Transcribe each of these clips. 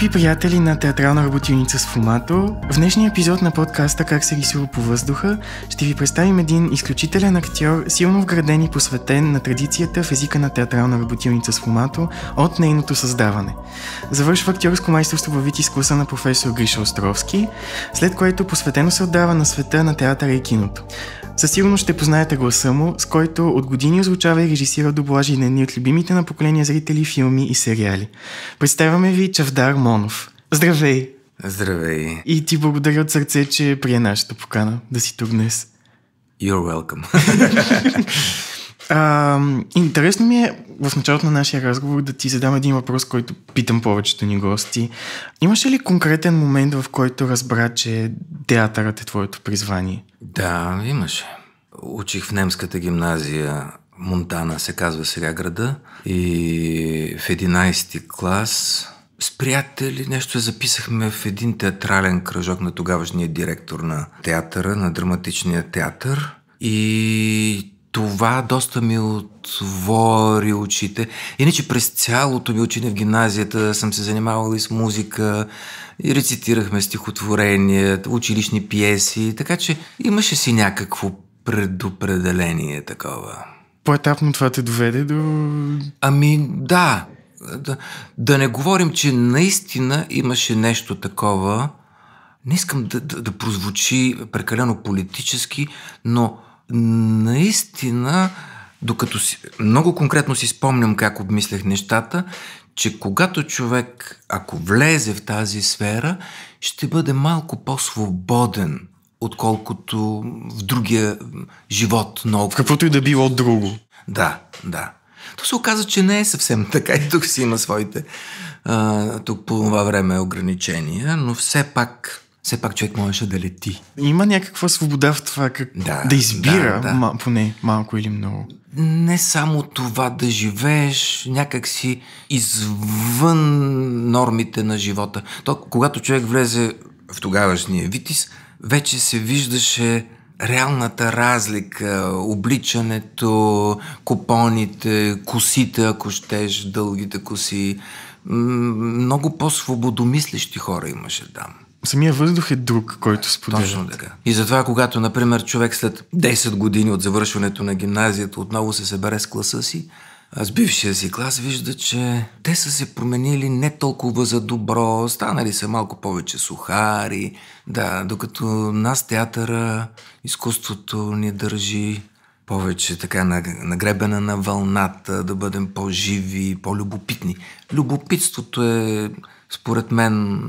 Скъпи приятели на театрална работилница с Фумато, в днешния епизод на подкаста Как се рисува по въздуха ще ви представим един изключителен актьор, силно вграден и посветен на традицията в езика на театрална работилница с Фумато от нейното създаване. Завършва актьорско майсторство във вид изкуса на професор Гриша Островски, след което посветено се отдава на света на театъра и киното. Със сигурност ще познаете гласа му, с който от години озвучава и режисира доблажи на едни от любимите на поколения зрители филми и сериали. Представяме ви Чавдар Монов. Здравей! Здравей! И ти благодаря от сърце, че прие нашата покана да си тук днес. You're welcome. А, интересно ми е в началото на нашия разговор да ти задам един въпрос, който питам повечето ни гости. Имаше ли конкретен момент, в който разбра, че театърът е твоето призвание? Да, имаше. Учих в немската гимназия Монтана, се казва сега града, и в 11-ти клас с приятели нещо записахме в един театрален кръжок на тогавашния директор на театъра, на драматичния театър. И това доста ми отвори очите. Иначе през цялото ми учене в гимназията съм се занимавал и с музика, и рецитирахме стихотворения, училищни пиеси, така че имаше си някакво предопределение такова. По-етапно това те доведе до... Ами да, да, да не говорим, че наистина имаше нещо такова. Не искам да, да, да прозвучи прекалено политически, но наистина, докато си, много конкретно си спомням как обмислях нещата, че когато човек, ако влезе в тази сфера, ще бъде малко по-свободен, отколкото в другия живот. Много. Каквото и да било от друго. Да, да. То се оказа, че не е съвсем така и тук си има своите а, тук по това време ограничения, но все пак все пак човек можеше да лети. Има някаква свобода в това как да, да избира, да, да. поне малко или много. Не само това да живееш някакси извън нормите на живота. То, когато човек влезе в тогавашния Витис, вече се виждаше реалната разлика, обличането, купоните, косите, ако щеш, дългите коси. Много по-свободомислещи хора имаше там. Да самия въздух е друг, който споделя. Точно така. И затова, когато, например, човек след 10 години от завършването на гимназията отново се събере с класа си, а с бившия си клас вижда, че те са се променили не толкова за добро, станали са малко повече сухари, да, докато нас театъра, изкуството ни държи повече така нагребена на вълната, да бъдем по-живи, по-любопитни. Любопитството е, според мен,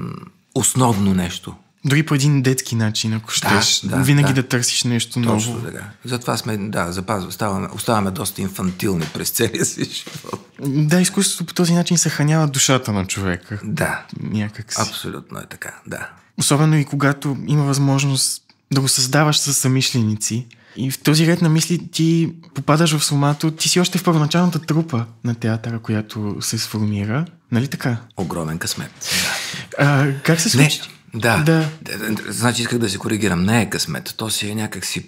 основно нещо. Дори по един детски начин, ако щеш. Да, да, винаги да. да търсиш нещо Точно ново. Точно така. Затова сме, да, запазва, ставаме, оставаме доста инфантилни през целия си живот. Да, изкуството по този начин съхранява душата на човека. Да. Някак си. Абсолютно е така, да. Особено и когато има възможност да го създаваш с самишленици. И в този ред на мисли ти попадаш в сумато, ти си още в първоначалната трупа на театъра, която се сформира. Нали така? Огромен късмет. Да. А, как се случи? Не, да. да. Е, е, е, значи исках да се коригирам. Не е късмет. То си е някакси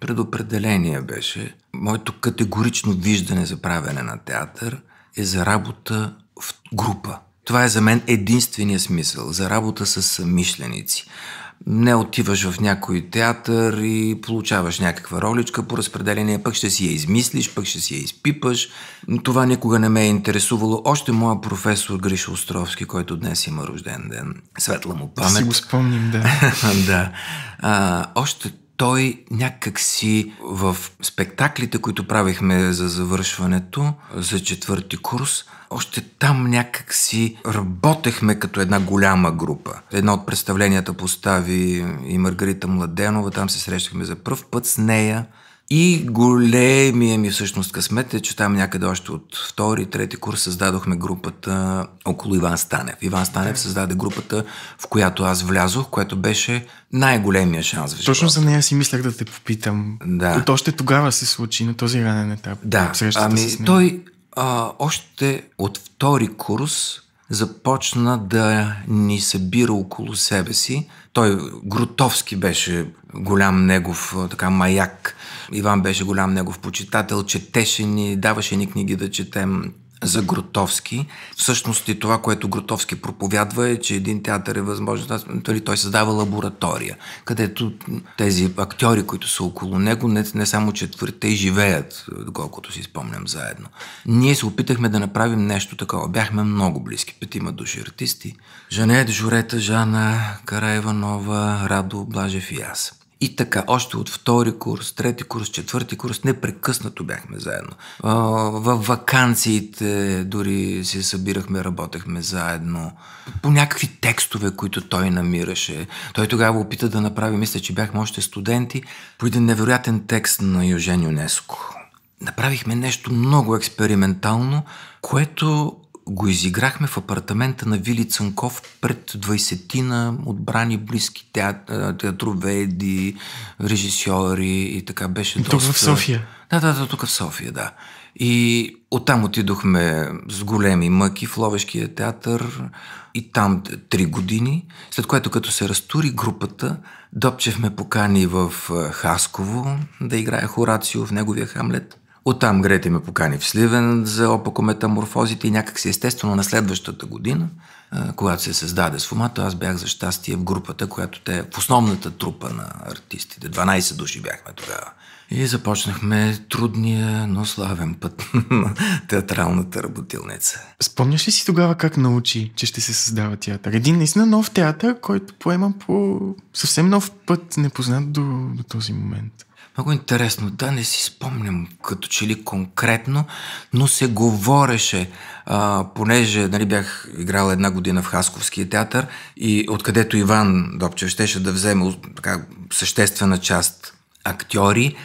предопределение беше. Моето категорично виждане за правене на театър е за работа в група. Това е за мен единствения смисъл за работа с мишленици не отиваш в някой театър и получаваш някаква роличка по разпределение, пък ще си я измислиш, пък ще си я изпипаш. Това никога не ме е интересувало. Още моя професор Гриш Островски, който днес има рожден ден. Светла му памет. Да си го спомним, да. да. А, още той някак си в спектаклите, които правихме за завършването, за четвърти курс, още там някак си работехме като една голяма група. Едно от представленията постави и Маргарита Младенова, там се срещахме за първ път с нея. И големия ми всъщност късмет е, че там някъде още от втори, трети курс създадохме групата около Иван Станев. Иван Станев създаде групата, в която аз влязох, което беше най-големия шанс в живота. Точно за нея си мислях да те попитам. Да. От още тогава се случи на този ранен етап. Да, ами с той а, още от втори курс започна да ни събира около себе си. Той Грутовски беше голям негов така маяк Иван беше голям негов почитател, четеше ни, даваше ни книги да четем за Гротовски. Всъщност и това, което Гротовски проповядва е, че един театър е възможно. Той, нали, той създава лаборатория, където тези актьори, които са около него, не, не само четвърта и живеят, колкото си спомням заедно. Ние се опитахме да направим нещо такова. Бяхме много близки. Петима души артисти. Жанет, Журета, Жана, Караеванова, Радо, Блажев и аз. И така, още от втори курс, трети курс, четвърти курс, непрекъснато бяхме заедно. Във вакансиите дори се събирахме, работехме заедно. По някакви текстове, които той намираше. Той тогава опита да направи, мисля, че бяхме още студенти, по един невероятен текст на Южен Юнеско направихме нещо много експериментално, което го изиграхме в апартамента на Вили Цънков пред 20-на отбрани близки театр, театроведи, режисьори и така беше тук доста... Тук в София? Да, да, да, тук в София, да. И оттам отидохме с големи мъки в Ловешкия театър и там три години, след което като се разтури групата, допчехме ме покани в Хасково да играе Хорацио в неговия Хамлет. Оттам Грете ме покани в Сливен за опакометаморфозите и някакси естествено на следващата година, когато се създаде Сфомато, аз бях за щастие в групата, която те в основната трупа на артистите. 12 души бяхме тогава. И започнахме трудния, но славен път на театралната работилница. Спомняш ли си тогава как научи, че ще се създава театър? Един наистина нов театър, който поема по съвсем нов път, непознат до, до този момент. Много интересно. Да, не си спомням като че ли конкретно, но се говореше, а, понеже нали, бях играл една година в Хасковския театър и откъдето Иван Допчев щеше да вземе така, съществена част актьори,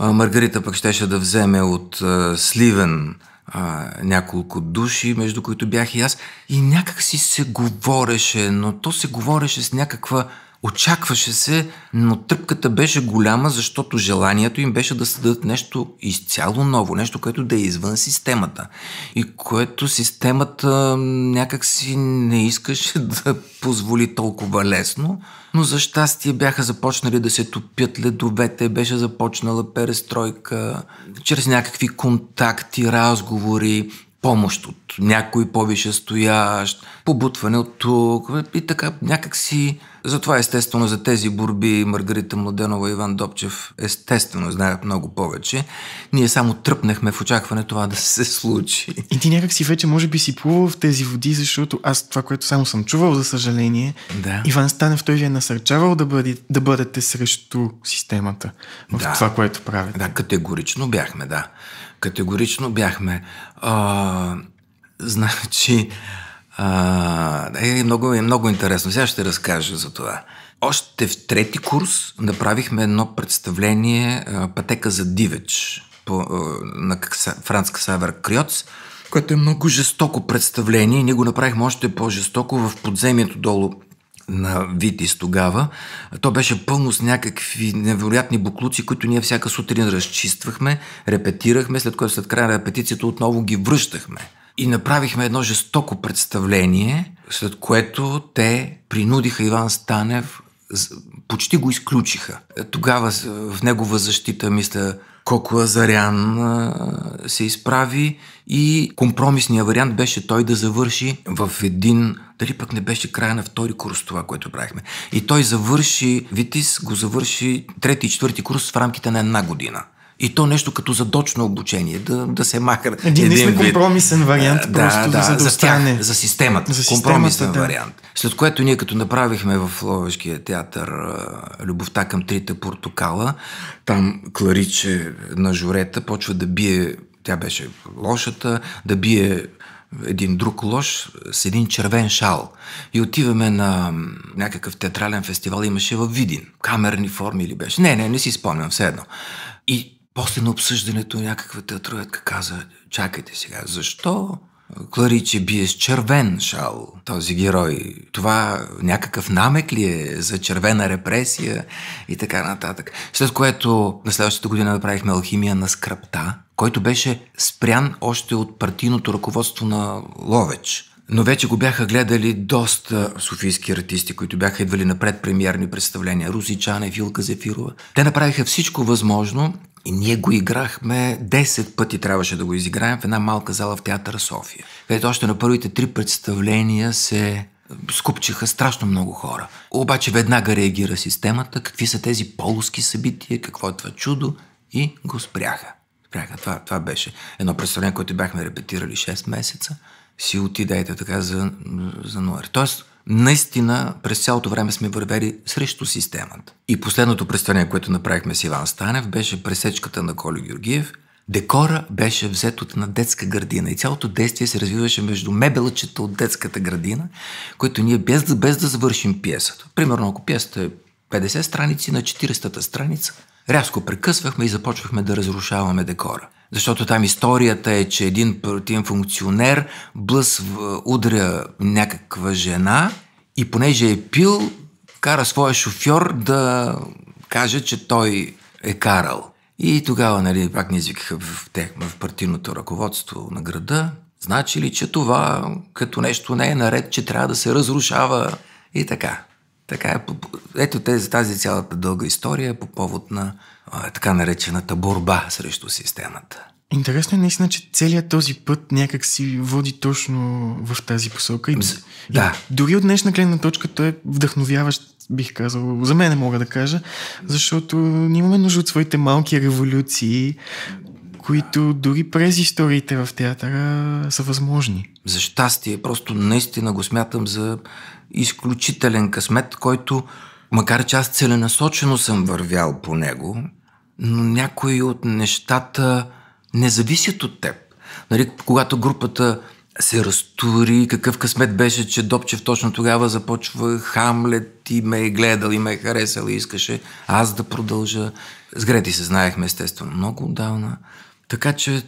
а, Маргарита пък щеше да вземе от а, Сливен а, няколко души, между които бях и аз. И някак си се говореше, но то се говореше с някаква Очакваше се, но тръпката беше голяма, защото желанието им беше да създадат нещо изцяло ново, нещо, което да е извън системата и което системата някакси не искаше да позволи толкова лесно, но за щастие бяха започнали да се топят ледовете, беше започнала перестройка, чрез някакви контакти, разговори, помощ от някой повише стоящ, побутване от тук и така някакси. Затова естествено за тези борби Маргарита Младенова и Иван Добчев естествено знаят много повече. Ние само тръпнахме в очакване това да се случи. И ти някакси вече може би си плувал в тези води, защото аз това, което само съм чувал, за съжаление, да. Иван Станев той ви е насърчавал да, бъде, да бъдете срещу системата в да. това, което правите. Да, категорично бяхме, да. Категорично бяхме. А, значи, а, е, е много, е много интересно. Сега ще разкажа за това. Още в трети курс направихме едно представление а, Пътека за дивеч по, а, на Франц Касавер Криоц, което е много жестоко представление. Ние го направихме още по-жестоко в подземието долу на Витис тогава. То беше пълно с някакви невероятни буклуци, които ние всяка сутрин разчиствахме, репетирахме, след което след края на репетицията отново ги връщахме. И направихме едно жестоко представление, след което те принудиха Иван Станев почти го изключиха. Е, тогава в негова защита, мисля, Коко Азарян се изправи и компромисният вариант беше той да завърши в един, дали пък не беше края на втори курс това, което правихме. И той завърши, Витис го завърши трети и четвърти курс в рамките на една година. И то нещо като задочно обучение, да, да се маха. Един, един компромисен вариант, да, просто да, за да за, тях, за системата. За системата компромисен да. вариант. След което ние като направихме в Ловешкия театър Любовта към трите портокала, там Клариче на журета почва да бие, тя беше лошата, да бие един друг лош с един червен шал. И отиваме на някакъв театрален фестивал, имаше във Видин. Камерни форми или беше. Не, не, не си спомням, все едно. И после на обсъждането някаква театроятка каза, чакайте сега, защо Клариче бие с червен шал този герой? Това някакъв намек ли е за червена репресия и така нататък? След което на следващата година направихме алхимия на скръпта, който беше спрян още от партийното ръководство на Ловеч но вече го бяха гледали доста софийски артисти, които бяха идвали на предпремиерни представления. Руси и Филка Зефирова. Те направиха всичко възможно и ние го играхме 10 пъти трябваше да го изиграем в една малка зала в театъра София, където още на първите три представления се скупчиха страшно много хора. Обаче веднага реагира системата, какви са тези полски събития, какво е това чудо и го спряха. Спряха. Това, това беше едно представление, което бяхме репетирали 6 месеца си отиде, така, за, за Нуер. Тоест, наистина през цялото време сме вървели срещу системата. И последното представление, което направихме с Иван Станев, беше пресечката на Коли Георгиев. Декора беше взет от на детска градина и цялото действие се развиваше между мебелчета от детската градина, които ние без, без да завършим пиесата. Примерно, ако пиесата е 50 страници на 40-та страница – рязко прекъсвахме и започвахме да разрушаваме декора. Защото там историята е, че един партиен функционер блъсва е, удря някаква жена и понеже е пил, кара своя шофьор да каже, че той е карал. И тогава, нали, пак ни извикаха в, те, в партийното ръководство на града. Значи ли, че това като нещо не е наред, че трябва да се разрушава и така. Така, е, ето тези, тази цялата дълга история е по повод на а, така наречената борба срещу системата. Интересно е наистина, че целият този път някак си води точно в тази посока. И, ами, да. и дори от днешна гледна точка той е вдъхновяващ, бих казал, за мен мога да кажа, защото ние имаме нужда от своите малки революции, които дори през историите в театъра са възможни за щастие, просто наистина го смятам за изключителен късмет, който, макар че аз целенасочено съм вървял по него, но някои от нещата не зависят от теб. Нали, когато групата се разтури, какъв късмет беше, че Добчев точно тогава започва Хамлет и ме е гледал и ме е харесал и искаше аз да продължа. С Грети се знаехме естествено много отдавна. Така че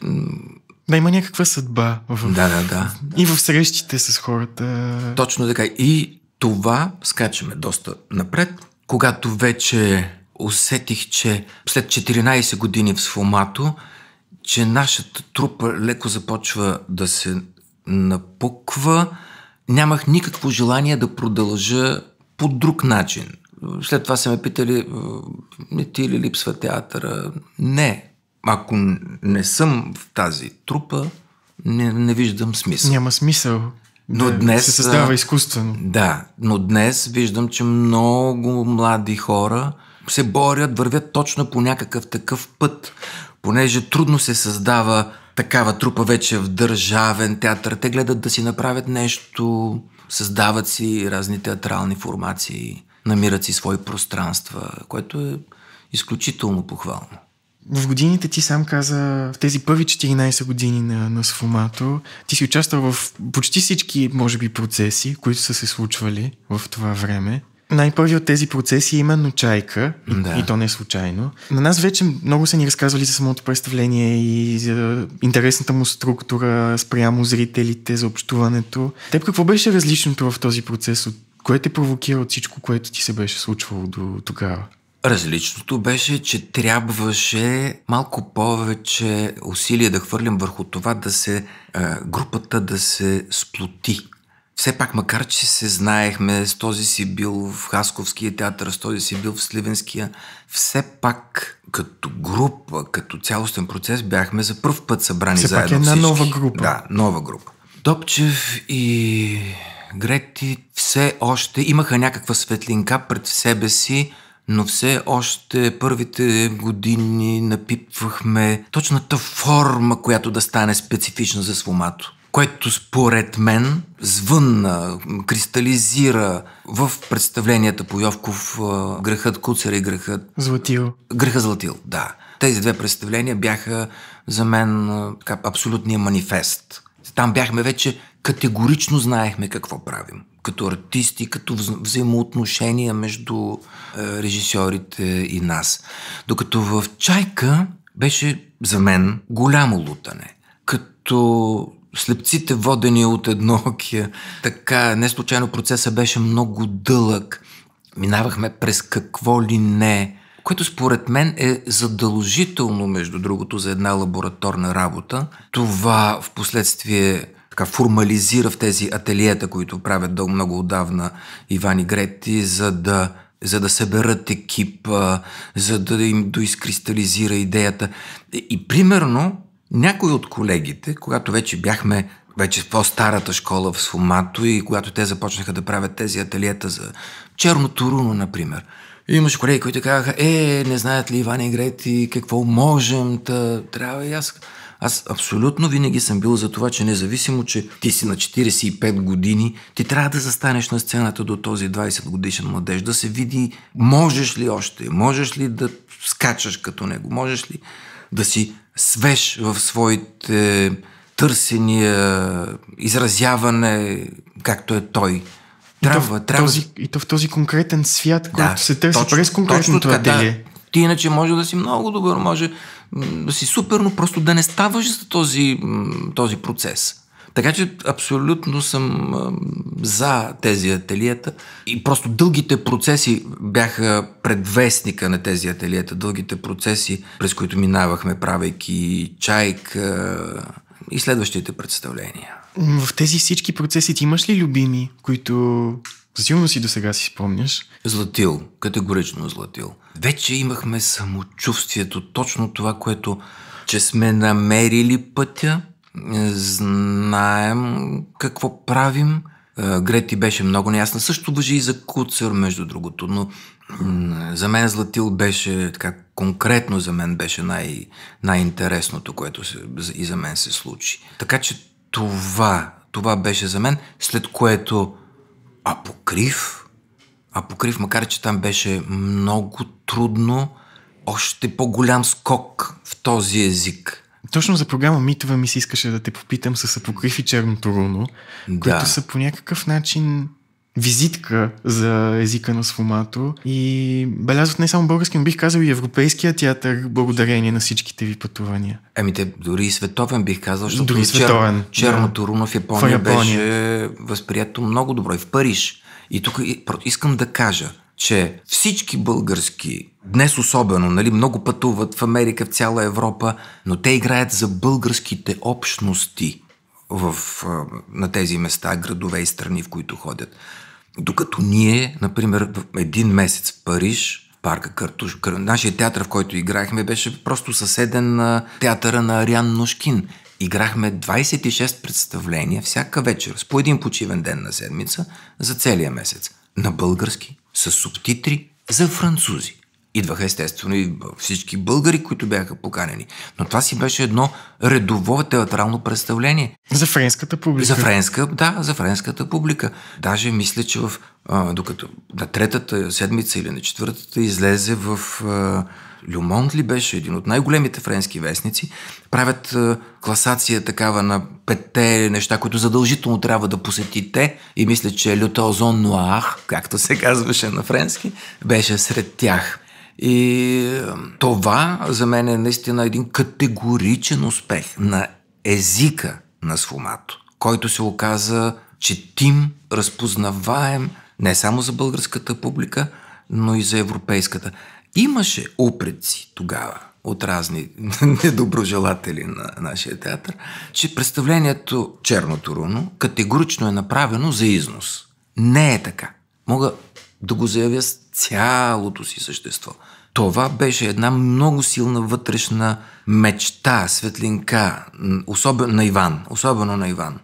да има някаква съдба в... Да, да, да. И в срещите с хората. Точно така. И това скачаме доста напред. Когато вече усетих, че след 14 години в Сфомато, че нашата трупа леко започва да се напуква, нямах никакво желание да продължа по друг начин. След това са ме питали, «Е, не ти ли липсва театъра? Не, ако не съм в тази трупа, не, не виждам смисъл. Няма смисъл. Но да, днес се създава изкуствено. Да, но днес виждам, че много млади хора се борят, вървят точно по някакъв такъв път, понеже трудно се създава такава трупа вече в държавен театър. Те гледат да си направят нещо, създават си разни театрални формации, намират си свои пространства, което е изключително похвално в годините ти сам каза, в тези първи 14 години на, на Сфомато, ти си участвал в почти всички, може би, процеси, които са се случвали в това време. Най-първи от тези процеси е именно чайка, да. и то не е случайно. На нас вече много са ни разказвали за самото представление и за интересната му структура спрямо зрителите, за общуването. Теб какво беше различното в този процес? Кое те провокира от всичко, което ти се беше случвало до тогава? Различното беше, че трябваше малко повече усилия да хвърлям върху това да се групата да се сплоти. Все пак, макар че се знаехме, с този си бил в Хасковския театър, с този си бил в Сливенския, все пак като група, като цялостен процес бяхме за първ път събрани все заедно пак една нова група. Да, нова група. Топчев и Грети все още имаха някаква светлинка пред себе си, но все още първите години напипвахме точната форма, която да стане специфична за сломато което според мен звънна, кристализира в представленията по Йовков грехът Куцер и грехът... Златил. Греха Златил, да. Тези две представления бяха за мен така, абсолютния манифест. Там бяхме вече категорично знаехме какво правим като артисти, като взаимоотношения между е, режисьорите и нас. Докато в Чайка беше за мен голямо лутане. Като слепците водени от едно окия. Така, не случайно процесът беше много дълъг. Минавахме през какво ли не, което според мен е задължително, между другото, за една лабораторна работа. Това в последствие така формализира в тези ателиета, които правят дълго много отдавна Иван и Грети, за да за да съберат екип, за да им доизкристализира идеята. И примерно някои от колегите, когато вече бяхме вече в по-старата школа в Сумато и когато те започнаха да правят тези ателиета за черното руно, например. И имаше колеги, които казаха, е, не знаят ли Иван и Грети какво можем, та, трябва и аз. Аз абсолютно винаги съм бил за това, че независимо, че ти си на 45 години, ти трябва да застанеш на сцената до този 20 годишен младеж, да се види можеш ли още, можеш ли да скачаш като него, можеш ли да си свеж в своите търсения, изразяване, както е той. Трябва, и то в, трябва. Този, и то в този конкретен свят, да, който се търси точно, през конкретното точно така, ателие. Да, ти иначе може да си много добър, може да си супер, но просто да не ставаш за този, този процес. Така че абсолютно съм за тези ателиета и просто дългите процеси бяха предвестника на тези ателиета, дългите процеси, през които минавахме, правейки чайк и следващите представления. В тези всички процеси ти имаш ли любими, които силно си до сега си спомняш? Златил, категорично златил. Вече имахме самочувствието, точно това, което че сме намерили пътя, е, знаем какво правим. Е, Грети беше много неясна. Също въжи и за Куцер, между другото, но за мен Златил беше, така, конкретно за мен беше най- най-интересното, което се, и за мен се случи. Така че това, това беше за мен, след което Апокрив, а покрив, макар че там беше много трудно, още по-голям скок в този език. Точно за програма Митова ми се искаше да те попитам с Апокриф и Черното руно, да. които са по някакъв начин визитка за езика на Сфомато и белязват не само български, но бих казал и европейския театър, благодарение на всичките ви пътувания. Еми те дори и световен бих казал, защото дори световен, чер... черното да. руно в Япония, в Япония беше възприето много добро и в Париж. И тук искам да кажа, че всички български, днес особено, нали, много пътуват в Америка, в цяла Европа, но те играят за българските общности в, на тези места, градове и страни, в които ходят. Докато ние, например, в един месец в Париж, парка Картуш. Нашия театър, в който играехме, беше просто съседен на театъра на Ариан Ношкин. Играхме 26 представления всяка вечер с по един почивен ден на седмица за целия месец. На български, с субтитри за французи. Идваха естествено и всички българи, които бяха поканени. Но това си беше едно редово театрално представление. За френската публика. За френска, да, за френската публика. Даже мисля, че в, а, докато на третата седмица или на четвъртата излезе в а, Люмонт ли беше един от най-големите френски вестници, правят е, класация такава на петте неща, които задължително трябва да посетите и мисля, че Лютозон Нуах, както се казваше на френски, беше сред тях. И е, това за мен е наистина един категоричен успех на езика на Сфумато, който се оказа четим, разпознаваем не само за българската публика, но и за европейската. Имаше опреци тогава от разни недоброжелатели на нашия театър, че представлението Черното руно категорично е направено за износ. Не е така. Мога да го заявя с цялото си същество. Това беше една много силна вътрешна мечта, светлинка, особено на Иван, особено на Иван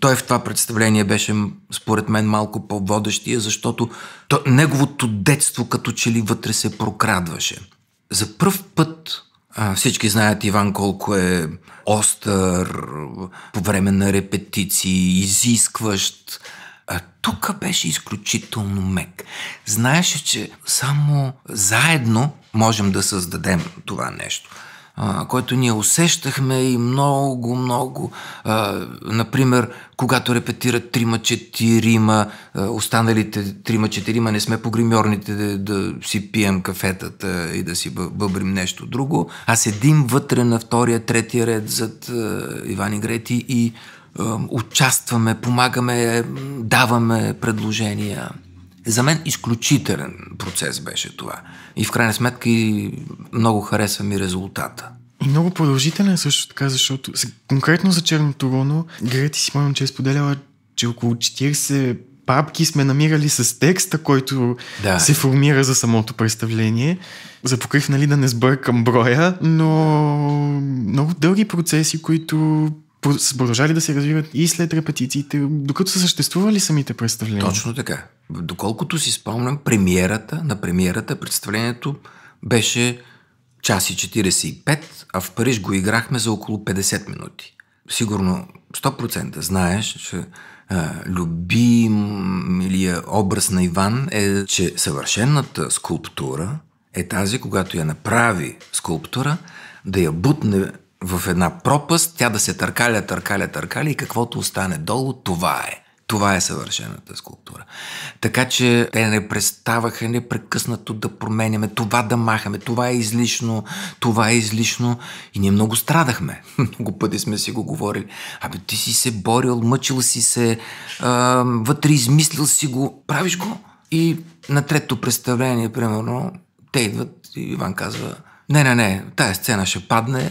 той в това представление беше, според мен, малко по-водещия, защото то, неговото детство като че ли вътре се прокрадваше. За първ път а, всички знаят Иван колко е остър, по време на репетиции, изискващ. А тук беше изключително мек. Знаеше, че само заедно можем да създадем това нещо който ние усещахме и много, много. А, например, когато репетират трима-четирима, останалите трима-четирима не сме погримьорните да, да си пием кафетата и да си бъбрим нещо друго. А седим вътре на втория, третия ред зад а, Иван и Грети и а, участваме, помагаме, даваме предложения за мен изключителен процес беше това. И в крайна сметка и много харесва ми резултата. И много продължителен също така, защото конкретно за Черното руно, Грети си помням, че е споделяла, че около 40 папки сме намирали с текста, който да. се формира за самото представление. За покрив, нали, да не сбъркам броя, но много дълги процеси, които продължали да се развиват и след репетициите, докато са съществували самите представления. Точно така. Доколкото си спомням, премиерата на премиерата представлението беше час и 45, а в Париж го играхме за около 50 минути. Сигурно 100% знаеш, че а, или образ на Иван е, че съвършената скулптура е тази, когато я направи скулптура, да я бутне в една пропаст, тя да се търкаля, търкаля, търкаля и каквото остане долу, това е. Това е съвършената скулптура. Така че те не представаха непрекъснато да променяме, това да махаме, това е излишно, това е излишно. И ние много страдахме. Много пъти сме си го говорили. Абе, ти си се борил, мъчил си се, а, вътре измислил си го, правиш го. И на трето представление, примерно, те идват и Иван казва, не, не, не, тая сцена ще падне,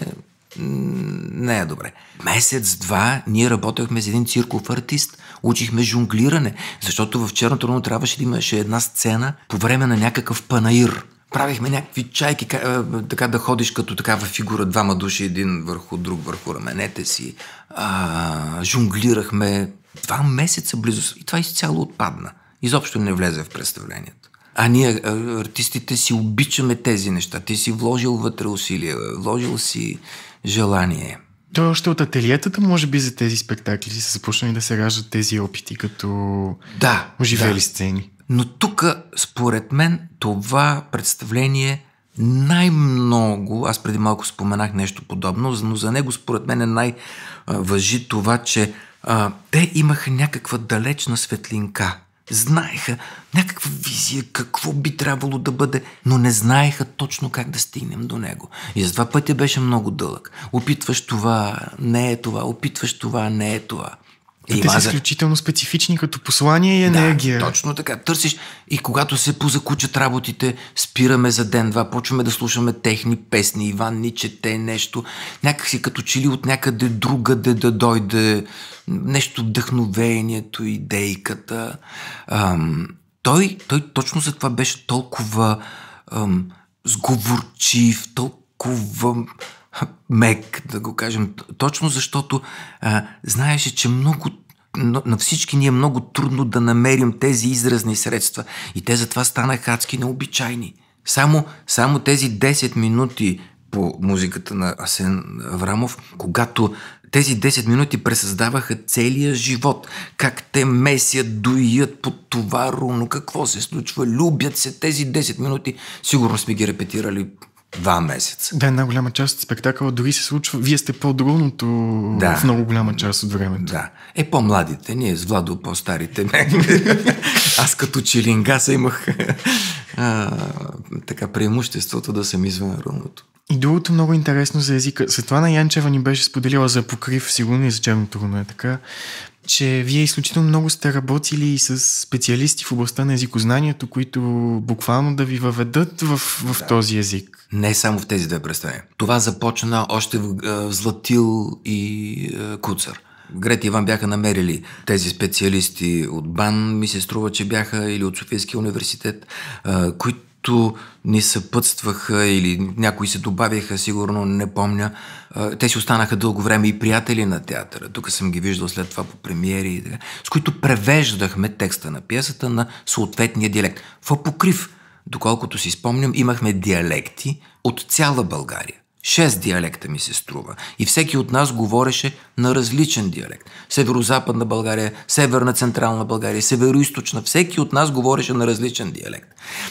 не е добре. Месец-два ние работехме с един цирков артист, учихме жонглиране, защото в Черното Руно трябваше да имаше една сцена по време на някакъв панаир. Правихме някакви чайки, е, така да ходиш като такава фигура, двама души, един върху друг, върху раменете си. А, жонглирахме два месеца близо и това изцяло отпадна. Изобщо не влезе в представлението. А ние, е, артистите, си обичаме тези неща. Ти си вложил вътре усилия, вложил си желание. То още от ателиетата, може би, за тези спектакли са започнали да се раждат тези опити, като да, оживели да. сцени. Но тук, според мен, това представление най-много, аз преди малко споменах нещо подобно, но за него, според мен, е най-въжи това, че а, те имаха някаква далечна светлинка – Знаеха някаква визия какво би трябвало да бъде, но не знаеха точно как да стигнем до него. И за това пътя беше много дълъг. Опитваш това, не е това, опитваш това, не е това. И е, те са изключително специфични като послание и енергия. Да, точно така. Търсиш и когато се позакучат работите, спираме за ден-два, почваме да слушаме техни песни, Иван ни чете нещо, някакси като че ли от някъде другаде да дойде нещо вдъхновението, идейката. Ам, той, той точно за това беше толкова ам, сговорчив, толкова мек, да го кажем, точно защото а, знаеше, че много на всички ни е много трудно да намерим тези изразни средства и те затова станаха адски необичайни. Само, само тези 10 минути по музиката на Асен Аврамов, когато тези 10 минути пресъздаваха целия живот. Как те месят, доят под това руно, какво се случва, любят се. Тези 10 минути сигурно сме ги репетирали два месеца. Да, една голяма част от спектакъла дори се случва. Вие сте по-другното да. в много голяма част от времето. Да. Е, по-младите, ние с Владо, по-старите. Аз като се имах а, така преимуществото да съм извън руното. И другото много интересно за езика. Светлана Янчева ни беше споделила за покрив, сигурно и за черното руно е така че вие изключително много сте работили и с специалисти в областта на езикознанието, които буквално да ви въведат в, в да. този език. Не само в тези две представления. Това започна още в, в Златил и Куцър. Грет и Иван бяха намерили тези специалисти от БАН, ми се струва, че бяха, или от Софийския университет, които които не съпътстваха или някои се добавяха, сигурно не помня. Те си останаха дълго време и приятели на театъра. Тук съм ги виждал след това по премиери и така. С които превеждахме текста на пиесата на съответния диалект. В покрив, доколкото си спомням, имахме диалекти от цяла България. Шест диалекта ми се струва. И всеки от нас говореше на различен диалект. Северо-западна България, северна централна България, северо-источна. Всеки от нас говореше на различен диалект.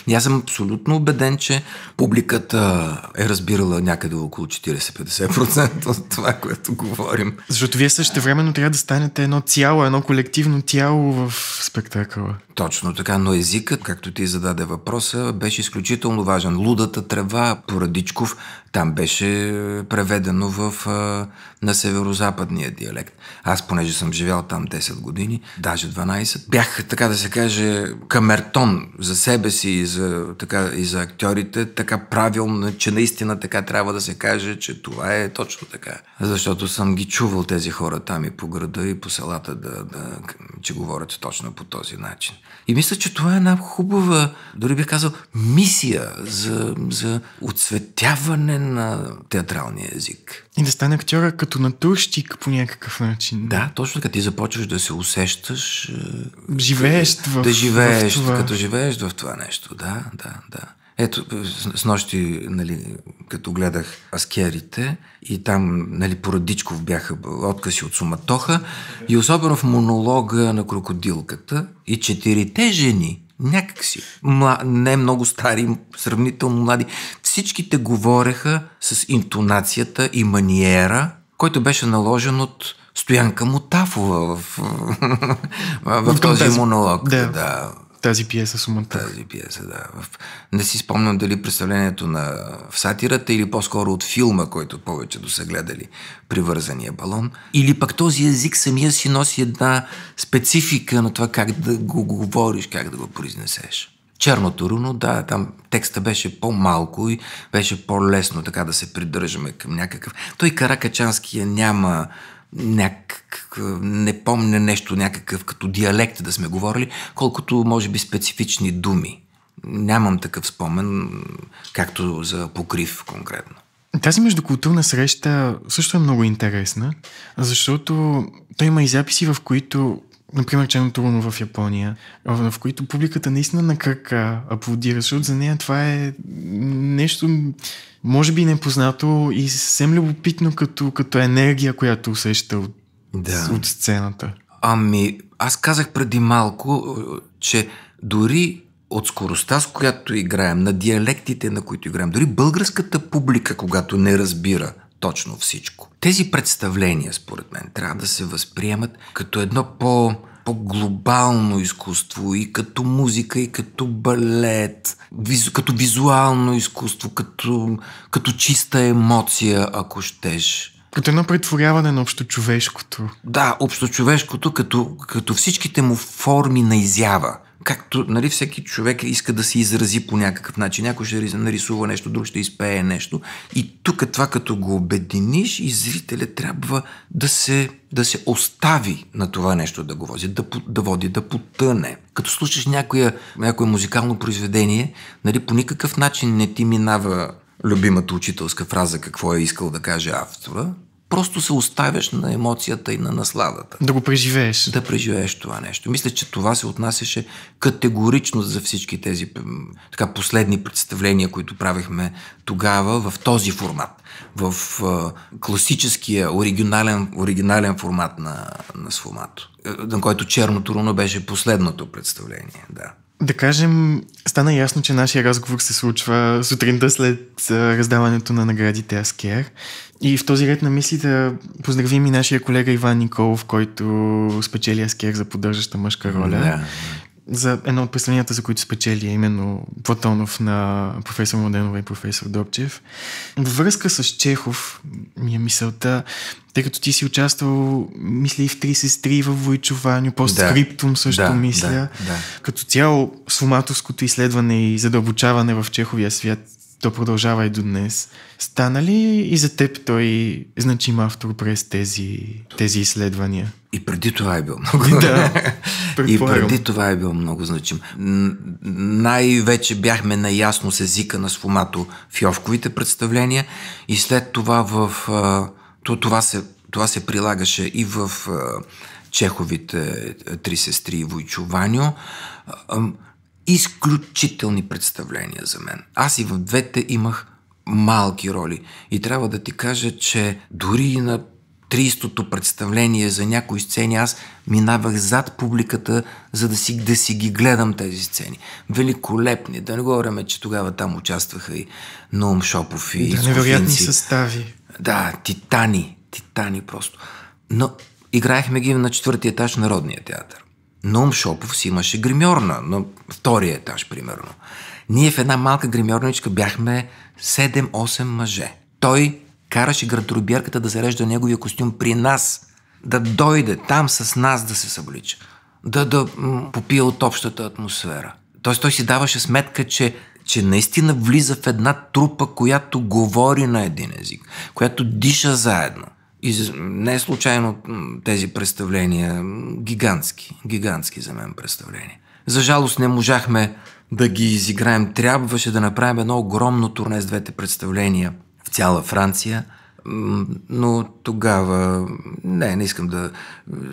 И аз съм абсолютно убеден, че публиката е разбирала някъде около 40-50% от това, което говорим. Защото вие също времено трябва да станете едно цяло, едно колективно тяло в спектакъла. Точно така, но езикът, както ти зададе въпроса, беше изключително важен. Лудата трева, Порадичков, там беше е, преведено в е, на северо-западния диалект. Аз, понеже съм живял там 10 години, даже 12, бях, така да се каже, камертон за себе си и за, така, и за актьорите, така правилно, че наистина така трябва да се каже, че това е точно така. Защото съм ги чувал тези хора там и по града и по селата, да, да, че говорят точно по този начин. И мисля, че това е една хубава, дори бих казал, мисия за, за отсветяване на театралния език. И да стане актьора като като натурщик по някакъв начин. Да, точно така. Ти започваш да се усещаш... Е, живееш в Да живееш, в това. като живееш в това нещо. Да, да, да. Ето, с нощи, нали, като гледах аскерите и там, нали, порадичков бяха откази от суматоха и особено в монолога на крокодилката и четирите жени, някакси, мла, не много стари, сравнително млади, всичките говореха с интонацията и маниера който беше наложен от Стоянка Мутафова в, в, в, в този тази, монолог. Да. да. Тази пиеса Суманта. Тази пиеса, да. Не си спомням дали представлението на в сатирата или по-скоро от филма, който повече до са гледали, Привързания балон. Или пък този език самия си носи една специфика на това как да го говориш, как да го произнесеш черното руно, да, там текста беше по-малко и беше по-лесно така да се придържаме към някакъв. Той Каракачанския няма някак, не помня нещо някакъв като диалект да сме говорили, колкото може би специфични думи. Нямам такъв спомен, както за покрив конкретно. Тази междукултурна среща също е много интересна, защото той има и записи, в които например, черно трудно в Япония, в, в които публиката наистина на крака аплодира, защото за нея това е нещо, може би непознато и съвсем любопитно като, като енергия, която усеща от, да. от сцената. Ами, аз казах преди малко, че дори от скоростта, с която играем, на диалектите, на които играем, дори българската публика, когато не разбира точно всичко, тези представления, според мен, трябва да се възприемат като едно по- по-глобално изкуство и като музика, и като балет, визу, като визуално изкуство, като, като чиста емоция, ако щеш. Като едно претворяване на общочовешкото. Да, общочовешкото като, като всичките му форми на изява както нали, всеки човек иска да се изрази по някакъв начин. Някой ще нарисува нещо, друг ще изпее нещо. И тук е това като го обединиш и зрителя трябва да се, да се остави на това нещо да го вози, да, да води, да потъне. Като слушаш някоя, някое музикално произведение, нали, по никакъв начин не ти минава любимата учителска фраза какво е искал да каже автора, просто се оставяш на емоцията и на насладата. Да го преживееш. Да преживееш това нещо. Мисля, че това се отнасяше категорично за всички тези така, последни представления, които правихме тогава в този формат. В а, класическия оригинален, оригинален формат на, на Сфомато, е, на който Черното руно беше последното представление. Да. Да кажем, стана ясно, че нашия разговор се случва сутринта след раздаването на наградите Аскер. И в този ред на мисли да поздравим и нашия колега Иван Николов, който спечели Аскер за поддържаща мъжка роля. Yeah за едно от представленията, за които спечели е именно Платонов на професор Младенова и професор Добчев. Във връзка с Чехов ми е мисълта, тъй като ти си участвал, мисля и в Три сестри, в Войчованю, постскриптум да, също да, мисля. Да, да. Като цяло, суматовското изследване и задълбочаване в чеховия свят то продължава и до днес. Стана ли и за теб той значим автор през тези, тези изследвания? И преди това е бил много. Да, и преди това е бил много значим. Най-вече бяхме наясно с езика на Сфомато в Йовковите представления и след това в... То, това, се, това се прилагаше и в Чеховите Три сестри и Войчо Ваню изключителни представления за мен. Аз и в двете имах малки роли. И трябва да ти кажа, че дори на 300 то представление за някои сцени аз минавах зад публиката, за да си, да си ги гледам тези сцени. Великолепни. Да не говорим, че тогава там участваха и Ноум Шопов и Да, невероятни състави. Да, титани. Титани просто. Но играехме ги на четвъртия етаж Народния театър. Наум Шопов си имаше гримьорна на втория етаж, примерно. Ние в една малка гримьорничка бяхме 7-8 мъже. Той караше градоробиерката да зарежда неговия костюм при нас, да дойде там с нас да се съблича, да, да попие от общата атмосфера. Тоест той си даваше сметка, че че наистина влиза в една трупа, която говори на един език, която диша заедно. И не е случайно тези представления, гигантски, гигантски за мен представления. За жалост не можахме да ги изиграем. Трябваше да направим едно огромно турне с двете представления в цяла Франция – но тогава не, не искам да...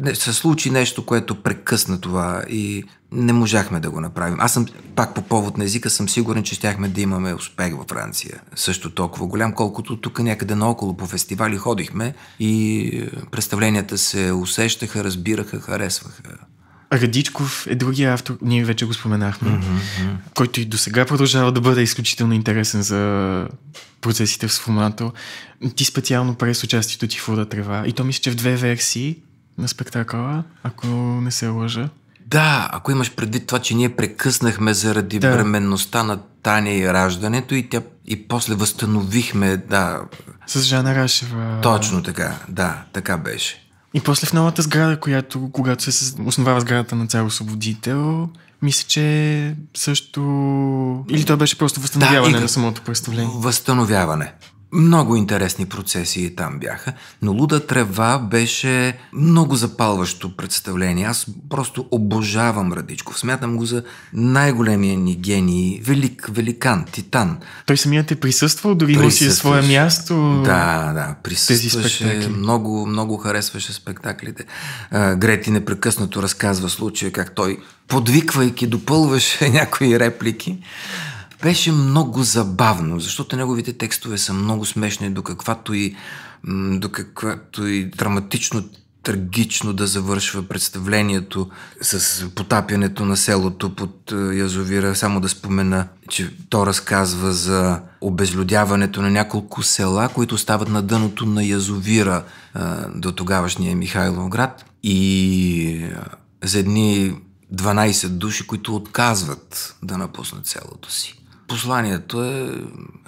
Не, се случи нещо, което прекъсна това и не можахме да го направим. Аз съм, пак по повод на езика, съм сигурен, че щяхме да имаме успех във Франция. Също толкова голям, колкото тук някъде наоколо по фестивали ходихме и е, представленията се усещаха, разбираха, харесваха. Радичков е другия автор, ние вече го споменахме, mm-hmm. който и до сега продължава да бъде изключително интересен за процесите в Сфумато. Ти специално през участието ти в Уда Трева. И то мисля, че в две версии на спектакъла, ако не се лъжа. Да, ако имаш предвид това, че ние прекъснахме заради да. бременността на Таня и раждането и тя и после възстановихме, да. С Жана Рашева. Точно така, да, така беше. И после в новата сграда, която, когато се основава сградата на цял Освободител, мисля, че също... Или то беше просто възстановяване да, и... на самото представление? Възстановяване. Много интересни процеси там бяха, но Луда трева беше много запалващо представление. Аз просто обожавам Радичков. Смятам го за най-големия ни гений, велик, великан, титан. Той самият е присъствал, дори има си свое място. Да, да, присъстваше. Много, много харесваше спектаклите. Грети непрекъснато разказва случая, как той подвиквайки допълваше някои реплики беше много забавно, защото неговите текстове са много смешни, до каквато и, до каквато и драматично трагично да завършва представлението с потапянето на селото под е, язовира. Само да спомена, че то разказва за обезлюдяването на няколко села, които стават на дъното на язовира е, до тогавашния Михайловград и е, за едни 12 души, които отказват да напуснат селото си посланието е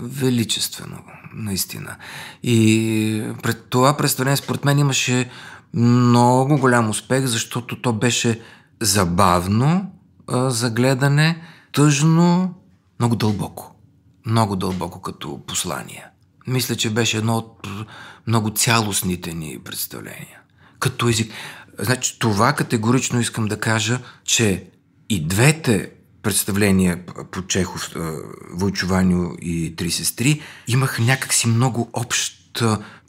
величествено, наистина. И пред това представление, според мен, имаше много голям успех, защото то беше забавно а, за гледане, тъжно, много дълбоко. Много дълбоко като послание. Мисля, че беше едно от много цялостните ни представления. Като език. Значи това категорично искам да кажа, че и двете Представления по Чехов Войчованю и Три сестри, имах някакси много общ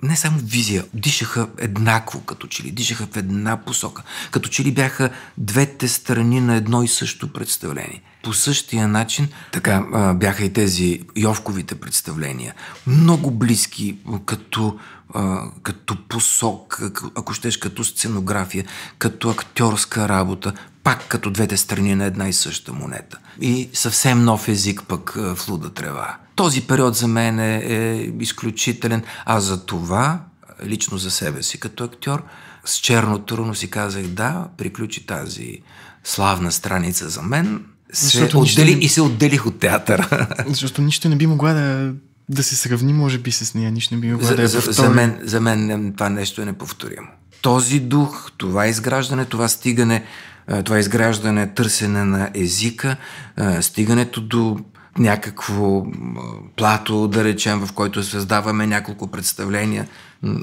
не само визия, дишаха еднакво, като че ли, дишаха в една посока, като че ли бяха двете страни на едно и също представление. По същия начин, така бяха и тези Йовковите представления. Много близки, като като посок, ако щеш като сценография, като актьорска работа, пак като двете страни на една и съща монета. И съвсем нов език пък в Луда трева. Този период за мен е, е изключителен, а за това, лично за себе си като актьор, с черно трудно си казах да, приключи тази славна страница за мен, се отдели не... и се отделих от театъра. Защото нищо не би могла да да се сравни, може би, с нея. Нищо не би могло за, да е за, за, мен, за мен това нещо е неповторимо. Този дух, това изграждане, това стигане, е, това изграждане, търсене на езика, е, стигането до някакво плато, да речем, в който създаваме няколко представления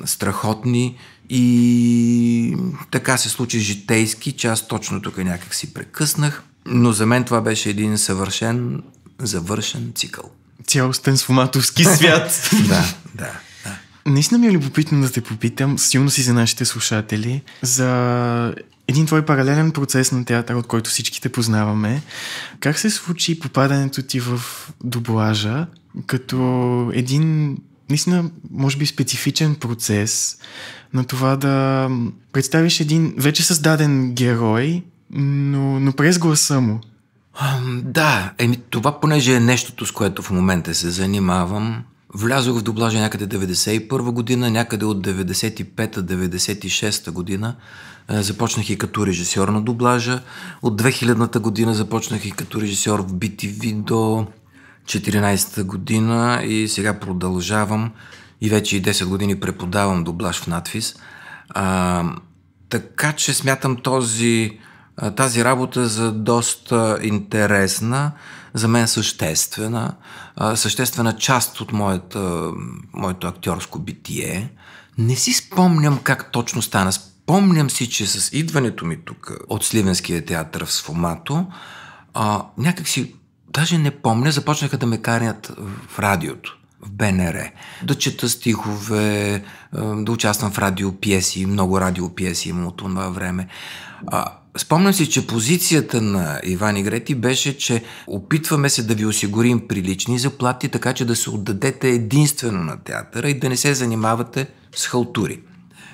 страхотни и така се случи житейски, че аз точно тук някак си прекъснах, но за мен това беше един съвършен, завършен цикъл цялостен сфоматовски свят. да, да. Наистина ми е любопитно да те попитам, силно си за нашите слушатели, за един твой паралелен процес на театър, от който всички те познаваме. Как се случи попадането ти в дублажа като един наистина, може би специфичен процес на това да представиш един вече създаден герой, но, но през гласа му да, еми това понеже е нещото, с което в момента се занимавам. Влязох в доблажа някъде 91 година, някъде от 95-96 година. Започнах и като режисьор на доблажа. От 2000-та година започнах и като режисьор в BTV до 14-та година и сега продължавам и вече и 10 години преподавам доблаж в надфис. А, така че смятам този тази работа е за доста интересна, за мен съществена, съществена част от моята, моето актьорско битие. Не си спомням как точно стана. Спомням си, че с идването ми тук от Сливенския театър в Сфомато, Някак си даже не помня, започнаха да ме карят в радиото в БНР. Да чета стихове, да участвам в радиопиеси, много радиопиеси имам от това време. А, Спомням си, че позицията на Иван Игрети беше, че опитваме се да ви осигурим прилични заплати, така че да се отдадете единствено на театъра и да не се занимавате с халтури.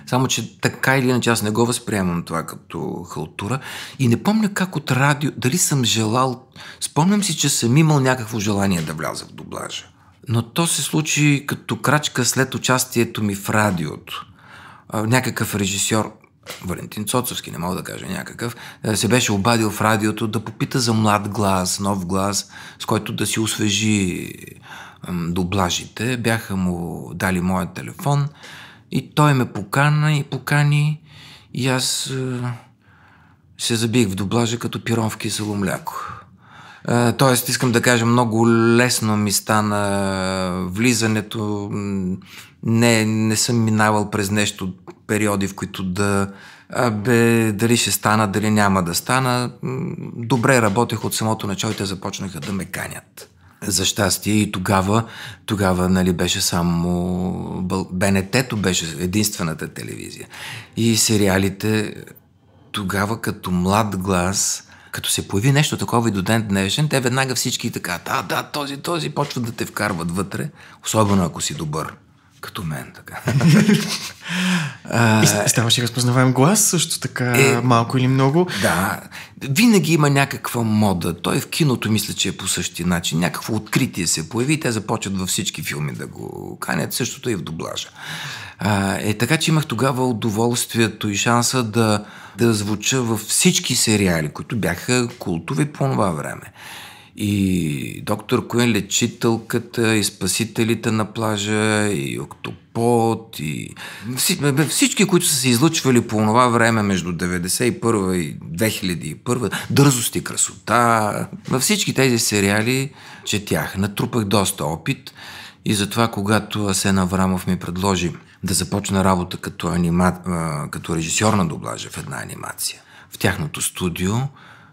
Само, че така или иначе аз не го възприемам това като халтура. И не помня как от радио, дали съм желал... Спомням си, че съм имал някакво желание да вляза в доблажа. Но то се случи като крачка след участието ми в радиото. Някакъв режисьор Валентин Цоцовски, не мога да кажа някакъв, е, се беше обадил в радиото да попита за млад глас, нов глас, с който да си освежи доблажите. Бяха му дали моят телефон и той ме покана и покани и аз е, се забих в доблажа като пировки с мляко. Е, тоест, искам да кажа, много лесно ми стана влизането. Не, не съм минавал през нещо периоди, в които да бе, дали ще стана, дали няма да стана. Добре работех от самото начало и те започнаха да ме канят. За щастие и тогава, тогава нали, беше само БНТ-то беше единствената телевизия. И сериалите тогава като млад глас, като се появи нещо такова и до ден днешен, те веднага всички така, да, да, този, този, почват да те вкарват вътре, особено ако си добър. Като мен, така. а, и ставаше разпознаваем глас също така, е, малко или много. Да, винаги има някаква мода. Той в киното мисля, че е по същия начин. Някакво откритие се появи и те започват във всички филми да го канят. Същото и в доблажа. А, е, така че имах тогава удоволствието и шанса да, да звуча във всички сериали, които бяха култови по това време и доктор Куин лечителката, и спасителите на плажа, и Октопот, и всички, които са се излъчвали по това време между 1991 и 2001, Дързост и красота, във всички тези сериали четях. Натрупах доста опит и затова, когато Асен Аврамов ми предложи да започна работа като, анима... като режисьор на доблажа в една анимация, в тяхното студио,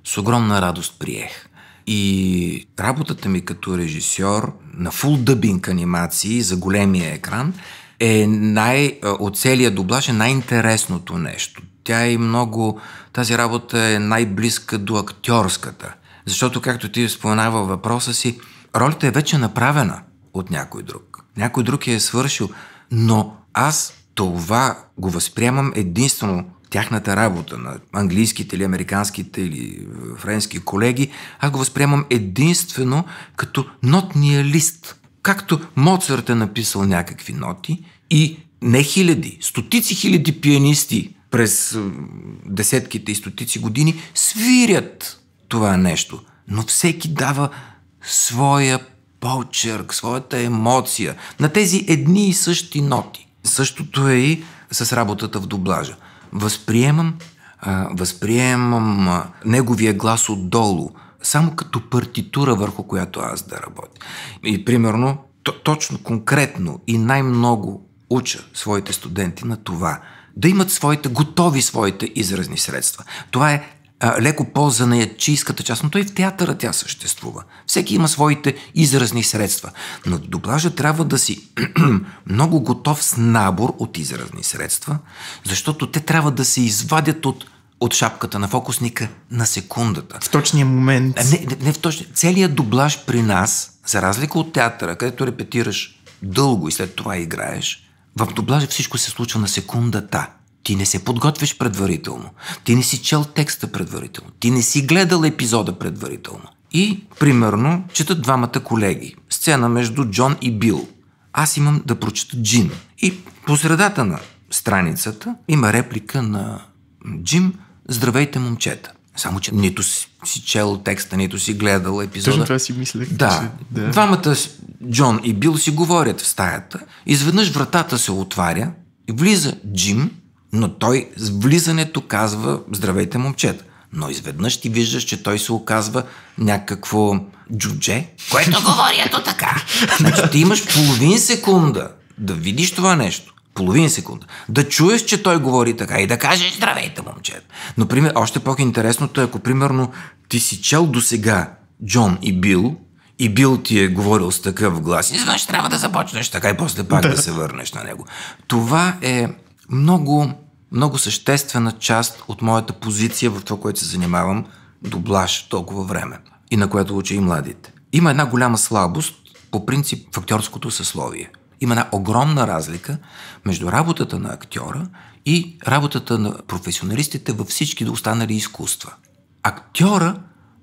с огромна радост приех. И работата ми като режисьор на фул дъбинг анимации за големия екран е най, от целия дублаж е най-интересното нещо. Тя е много, тази работа е най-близка до актьорската. Защото, както ти споменава въпроса си, ролята е вече направена от някой друг. Някой друг я е свършил, но аз това го възприемам единствено тяхната работа, на английските или американските или френски колеги, аз го възприемам единствено като нотния лист. Както Моцарт е написал някакви ноти и не хиляди, стотици хиляди пианисти през десетките и стотици години свирят това нещо. Но всеки дава своя почерк, своята емоция на тези едни и същи ноти. Същото е и с работата в дублажа. Възприемам, а, възприемам а, неговия глас отдолу, само като партитура, върху която аз да работя. И примерно, т- точно, конкретно и най-много уча своите студенти на това – да имат своите, готови своите изразни средства. Това е а, леко по-занаячийската част, но той в театъра тя съществува. Всеки има своите изразни средства. Но доблажа трябва да си много готов с набор от изразни средства, защото те трябва да се извадят от от шапката на фокусника на секундата. В точния момент. Не, не, не в точния. Целият дублаж при нас, за разлика от театъра, където репетираш дълго и след това играеш, в дублажа всичко се случва на секундата. Ти не се подготвяш предварително. Ти не си чел текста предварително. Ти не си гледал епизода предварително. И, примерно, четат двамата колеги. Сцена между Джон и Бил. Аз имам да прочета Джин. И по средата на страницата има реплика на Джим Здравейте, момчета. Само, че нито си, си чел текста, нито си гледал епизода. Точно това си мислех. Да. Че, да. Двамата, Джон и Бил, си говорят в стаята. Изведнъж вратата се отваря, влиза Джим но той с влизането казва здравейте момчета. Но изведнъж ти виждаш, че той се оказва някакво джудже, което говори ето така. Значи ти имаш половин секунда да видиш това нещо. Половин секунда. Да чуеш, че той говори така и да кажеш здравейте, момчета. Но, пример, още по-интересното е, ако примерно ти си чел до сега Джон и Бил, и Бил ти е говорил с такъв глас, изведнъж трябва да започнеш така и после пак да, да се върнеш на него. Това е много, много съществена част от моята позиция в това, което се занимавам, доблаж толкова време и на което уча и младите. Има една голяма слабост, по принцип, в актьорското съсловие. Има една огромна разлика между работата на актьора и работата на професионалистите във всички останали изкуства. Актьора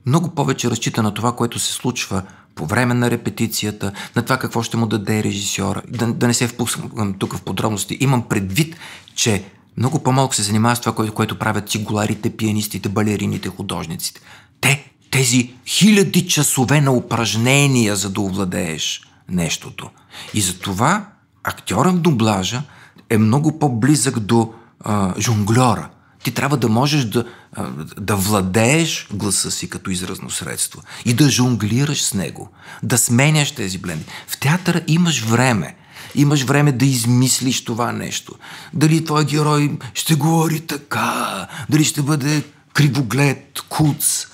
много повече разчита на това, което се случва по време на репетицията, на това какво ще му даде режисьора. Да, да не се впускам тук в подробности. Имам предвид, че много по-малко се занимава с това, което, което правят цигуларите, пианистите, балерините, художниците. Те, тези хиляди часове на упражнения, за да овладееш нещото. И затова актьора в дублажа е много по-близък до а, жонглера. Ти трябва да можеш да да владееш гласа си като изразно средство и да жонглираш с него, да сменяш тези бленди. В театъра имаш време. Имаш време да измислиш това нещо. Дали твой герой ще говори така, дали ще бъде кривоглед, куц,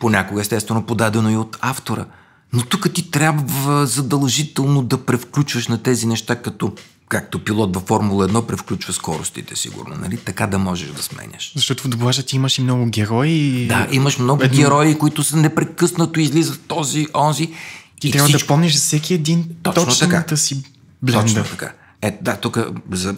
понякога естествено подадено и от автора. Но тук ти трябва задължително да превключваш на тези неща като както пилот във Формула 1 превключва скоростите, сигурно, нали? Така да можеш да сменяш. Защото в доблажа ти имаш и много герои. Да, имаш много Едно... герои, които са непрекъснато излизат този, онзи. Ти трябва всичко... да помниш за всеки един точно точната си Точно така. Е, да, тук за...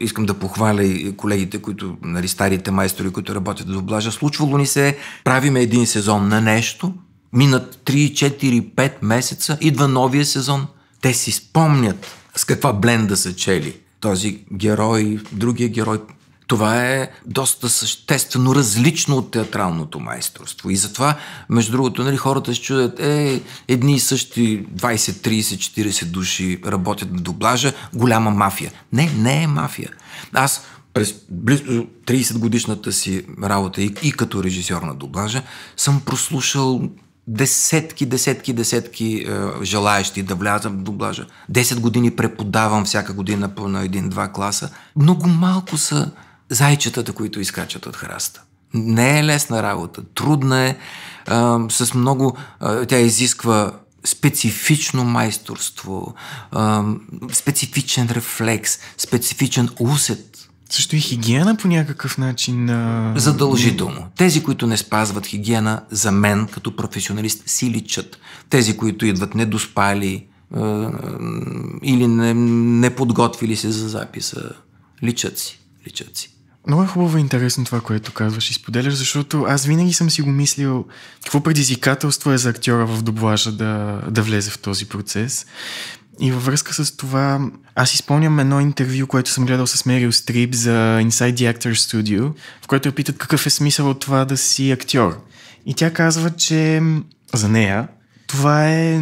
искам да похваля и колегите, които, нали, старите майстори, които работят в доблажа. Случвало ни се, правиме един сезон на нещо, минат 3, 4, 5 месеца, идва новия сезон. Те си спомнят с каква бленда са чели. Този герой, другия герой. Това е доста съществено различно от театралното майсторство. И затова, между другото, нали, хората ще чудят, е, едни и същи 20, 30, 40 души работят на доблажа, голяма мафия. Не, не е мафия. Аз през близо 30 годишната си работа и, и като режисьор на доблажа съм прослушал десетки, десетки, десетки е, желаящи да влязам в дублажа. Десет години преподавам всяка година по на един-два класа. Много малко са зайчетата, които изкачат от храста. Не е лесна работа, трудна е, е с много... Е, тя изисква специфично майсторство, е, специфичен рефлекс, специфичен усет също и хигиена по някакъв начин. А... Задължително. Тези, които не спазват хигиена, за мен като професионалист си личат. Тези, които идват недоспали или не, не подготвили се за записа, личат си. Личат си. Много е хубаво и интересно това, което казваш и споделяш, защото аз винаги съм си го мислил какво предизвикателство е за актьора в доблажа да, да влезе в този процес. И във връзка с това, аз изпълням едно интервю, което съм гледал с Мерил Стрип за Inside the Actor Studio, в което я питат какъв е смисъл от това да си актьор. И тя казва, че за нея това е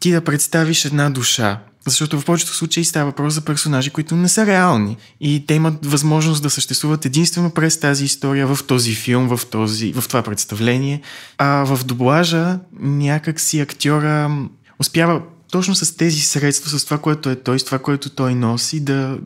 ти да представиш една душа, защото в повечето случаи става въпрос за персонажи, които не са реални. И те имат възможност да съществуват единствено през тази история, в този филм, в, този, в това представление. А в доблажа някак си актьора успява точно с тези средства, с това, което е той, с това, което той носи, да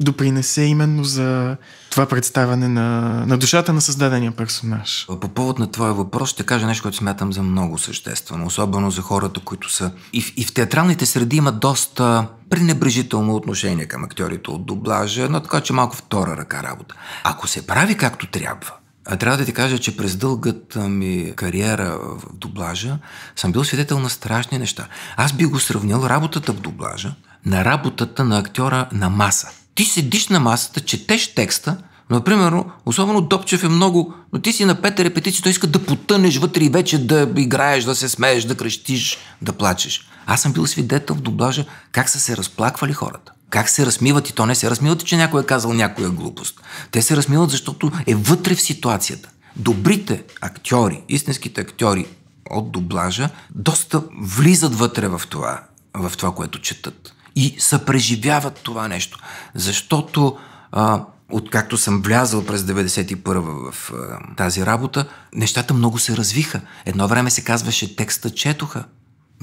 допринесе именно за това представяне на, на душата на създадения персонаж. По повод на твоя въпрос ще кажа нещо, което смятам за много съществено, особено за хората, които са и в, и в театралните среди има доста пренебрежително отношение към актьорите от дублажа, но така че малко втора ръка работа. Ако се прави както трябва, а трябва да ти кажа, че през дългата ми кариера в доблажа съм бил свидетел на страшни неща. Аз би го сравнил работата в доблажа на работата на актьора на маса. Ти седиш на масата, четеш текста, но, например, особено Допчев е много, но ти си на пета репетиция, той иска да потънеш вътре и вече да играеш, да се смееш, да крещиш, да плачеш. Аз съм бил свидетел в доблажа как са се разплаквали хората. Как се размиват и то не се размиват, че някой е казал някоя е глупост. Те се размиват, защото е вътре в ситуацията. Добрите актьори, истинските актьори от доблажа, доста влизат вътре в това, в това, което четат. И съпреживяват това нещо. Защото а, откакто съм влязал през 91 в а, тази работа, нещата много се развиха. Едно време се казваше текста четоха.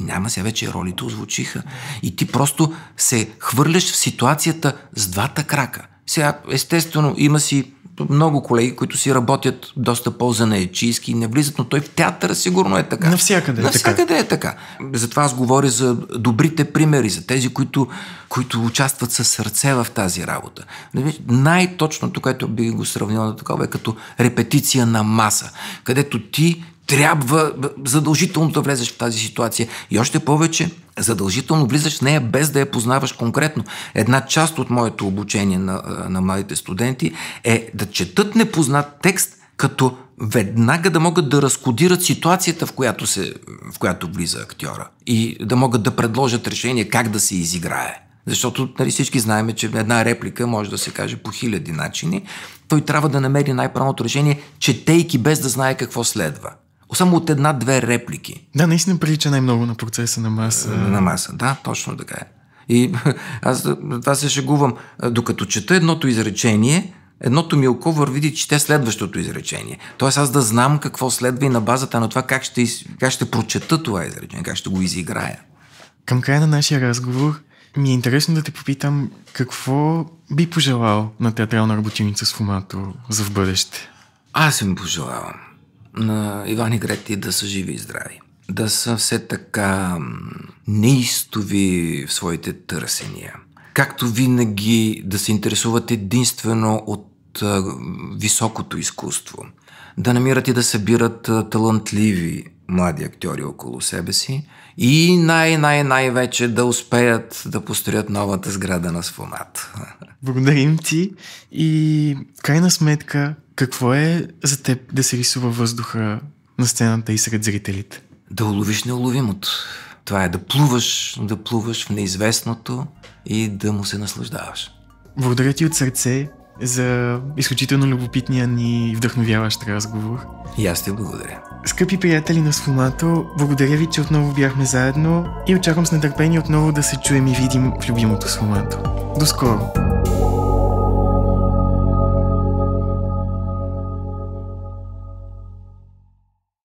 Няма сега вече ролите озвучиха. И ти просто се хвърляш в ситуацията с двата крака. Сега, естествено, има си много колеги, които си работят доста по-занаечийски и не влизат, но той в театъра сигурно е така. Навсякъде, Навсякъде е така. е така. Затова аз говоря за добрите примери, за тези, които, които участват със сърце в тази работа. Нали, най-точното, което би го сравнил на такова е като репетиция на маса, където ти трябва задължително да влезеш в тази ситуация. И още повече, задължително влизаш в нея без да я познаваш конкретно. Една част от моето обучение на, на младите студенти е да четат непознат текст, като веднага да могат да разкодират ситуацията, в която, се, в която влиза актьора. И да могат да предложат решение как да се изиграе. Защото нали, всички знаем, че една реплика може да се каже по хиляди начини. Той трябва да намери най-правното решение, четейки без да знае какво следва само от една-две реплики. Да, наистина прилича най-много на процеса на маса. Е, на маса, да, точно така е. И аз това се шегувам. Докато чета едното изречение, едното ми око върви да чете следващото изречение. Тоест аз да знам какво следва и на базата на това как ще, как ще прочета това изречение, как ще го изиграя. Към края на нашия разговор ми е интересно да те попитам какво би пожелал на театрална работилница с Фумато за в бъдеще. Аз им пожелавам на Иван и Грети да са живи и здрави. Да са все така неистови в своите търсения. Както винаги да се интересуват единствено от високото изкуство. Да намират и да събират талантливи млади актьори около себе си и най-най-най-вече да успеят да построят новата сграда на Сфонат. Благодарим ти и крайна сметка какво е за теб да се рисува въздуха на сцената и сред зрителите? Да уловиш неуловимото. Това е да плуваш, да плуваш в неизвестното и да му се наслаждаваш. Благодаря ти от сърце за изключително любопитния ни вдъхновяващ разговор. И аз ти благодаря. Скъпи приятели на Сфумато, благодаря ви, че отново бяхме заедно и очаквам с нетърпение отново да се чуем и видим в любимото Сфумато. До скоро!